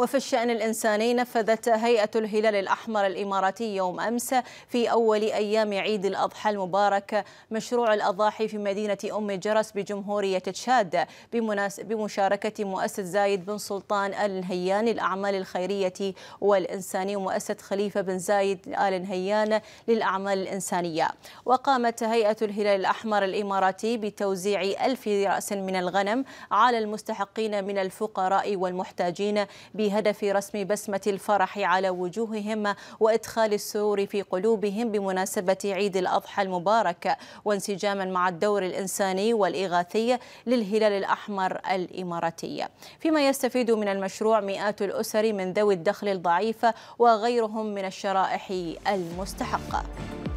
وفي الشأن الإنساني نفذت هيئة الهلال الأحمر الإماراتي يوم أمس في أول أيام عيد الأضحى المبارك مشروع الأضاحي في مدينة أم جرس بجمهورية تشاد بمشاركة مؤسس زايد بن سلطان آل نهيان للأعمال الخيرية والإنسانية ومؤسسة خليفة بن زايد آل نهيان للأعمال الإنسانية وقامت هيئة الهلال الأحمر الإماراتي بتوزيع ألف رأس من الغنم على المستحقين من الفقراء والمحتاجين بها بهدف رسم بسمة الفرح على وجوههم وإدخال السرور في قلوبهم بمناسبة عيد الأضحى المبارك وانسجاما مع الدور الإنساني والإغاثي للهلال الأحمر الإماراتي فيما يستفيد من المشروع مئات الأسر من ذوي الدخل الضعيف وغيرهم من الشرائح المستحقة